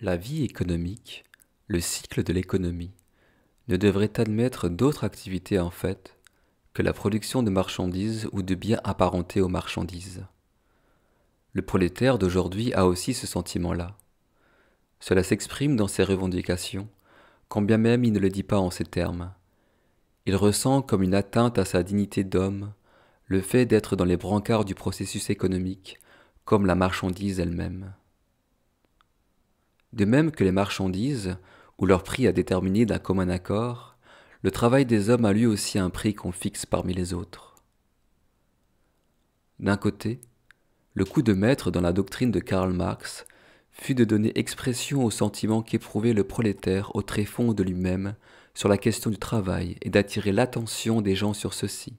La vie économique, le cycle de l'économie, ne devrait admettre d'autres activités en fait que la production de marchandises ou de biens apparentés aux marchandises. Le prolétaire d'aujourd'hui a aussi ce sentiment-là. Cela s'exprime dans ses revendications, quand bien même il ne le dit pas en ces termes. Il ressent comme une atteinte à sa dignité d'homme le fait d'être dans les brancards du processus économique, comme la marchandise elle-même. De même que les marchandises, où leur prix a déterminé d'un commun accord, le travail des hommes a lui aussi un prix qu'on fixe parmi les autres. D'un côté, le coup de maître dans la doctrine de Karl Marx fut de donner expression au sentiment qu'éprouvait le prolétaire au tréfonds de lui-même sur la question du travail et d'attirer l'attention des gens sur ceci.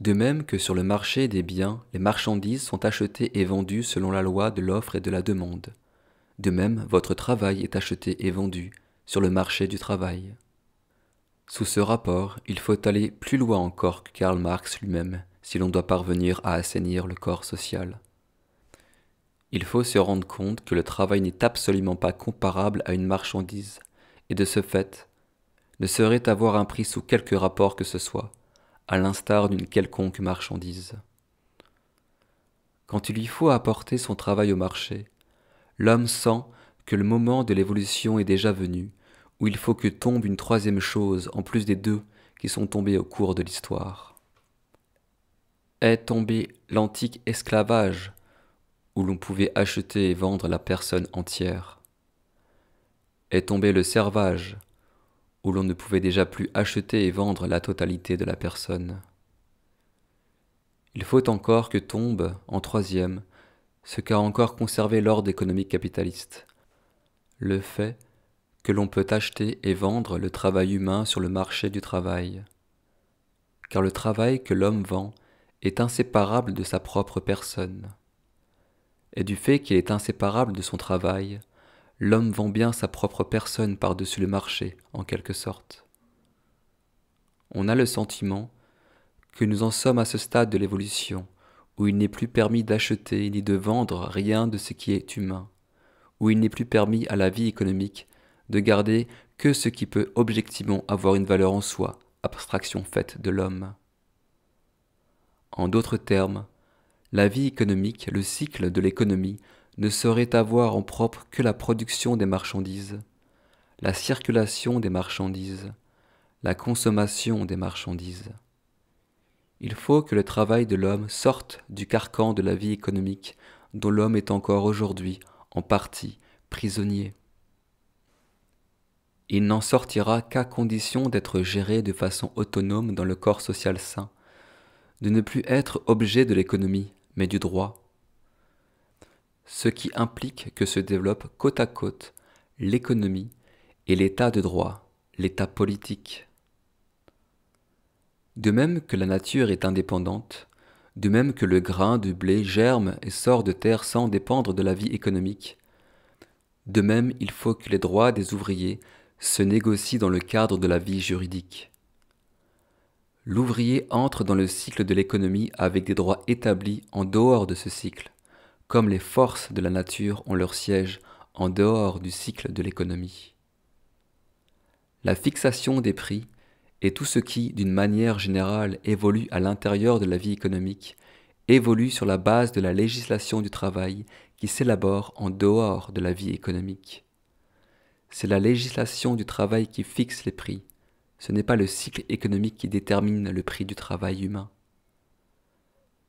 De même que sur le marché des biens, les marchandises sont achetées et vendues selon la loi de l'offre et de la demande. De même, votre travail est acheté et vendu sur le marché du travail. Sous ce rapport, il faut aller plus loin encore que Karl Marx lui-même si l'on doit parvenir à assainir le corps social. Il faut se rendre compte que le travail n'est absolument pas comparable à une marchandise, et de ce fait, ne saurait avoir un prix sous quelque rapport que ce soit, à l'instar d'une quelconque marchandise. Quand il lui faut apporter son travail au marché, l'homme sent que le moment de l'évolution est déjà venu, où il faut que tombe une troisième chose en plus des deux qui sont tombées au cours de l'histoire. Est tombé l'antique esclavage, où l'on pouvait acheter et vendre la personne entière. Est tombé le servage, où l'on ne pouvait déjà plus acheter et vendre la totalité de la personne. Il faut encore que tombe, en troisième, ce qu'a encore conservé l'ordre économique capitaliste. Le fait que l'on peut acheter et vendre le travail humain sur le marché du travail. Car le travail que l'homme vend est inséparable de sa propre personne. Et du fait qu'il est inséparable de son travail, l'homme vend bien sa propre personne par-dessus le marché, en quelque sorte. On a le sentiment que nous en sommes à ce stade de l'évolution, où il n'est plus permis d'acheter ni de vendre rien de ce qui est humain, où il n'est plus permis à la vie économique de garder que ce qui peut objectivement avoir une valeur en soi, abstraction faite de l'homme. En d'autres termes, la vie économique, le cycle de l'économie, ne saurait avoir en propre que la production des marchandises, la circulation des marchandises, la consommation des marchandises. Il faut que le travail de l'homme sorte du carcan de la vie économique dont l'homme est encore aujourd'hui, en partie, prisonnier. Il n'en sortira qu'à condition d'être géré de façon autonome dans le corps social sain, de ne plus être objet de l'économie, mais du droit. Ce qui implique que se développent côte à côte l'économie et l'état de droit, l'état politique. De même que la nature est indépendante, de même que le grain de blé germe et sort de terre sans dépendre de la vie économique, de même il faut que les droits des ouvriers se négocient dans le cadre de la vie juridique. L'ouvrier entre dans le cycle de l'économie avec des droits établis en dehors de ce cycle, comme les forces de la nature ont leur siège en dehors du cycle de l'économie. La fixation des prix et tout ce qui, d'une manière générale, évolue à l'intérieur de la vie économique, évolue sur la base de la législation du travail qui s'élabore en dehors de la vie économique. C'est la législation du travail qui fixe les prix, ce n'est pas le cycle économique qui détermine le prix du travail humain.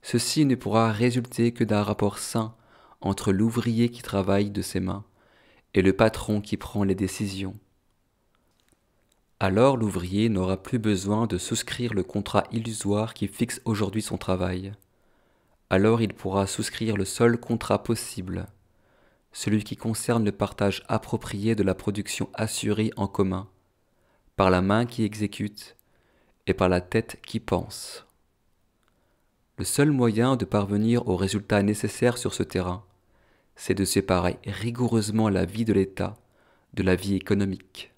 Ceci ne pourra résulter que d'un rapport sain entre l'ouvrier qui travaille de ses mains et le patron qui prend les décisions alors l'ouvrier n'aura plus besoin de souscrire le contrat illusoire qui fixe aujourd'hui son travail. Alors il pourra souscrire le seul contrat possible, celui qui concerne le partage approprié de la production assurée en commun, par la main qui exécute et par la tête qui pense. Le seul moyen de parvenir aux résultats nécessaires sur ce terrain, c'est de séparer rigoureusement la vie de l'État de la vie économique.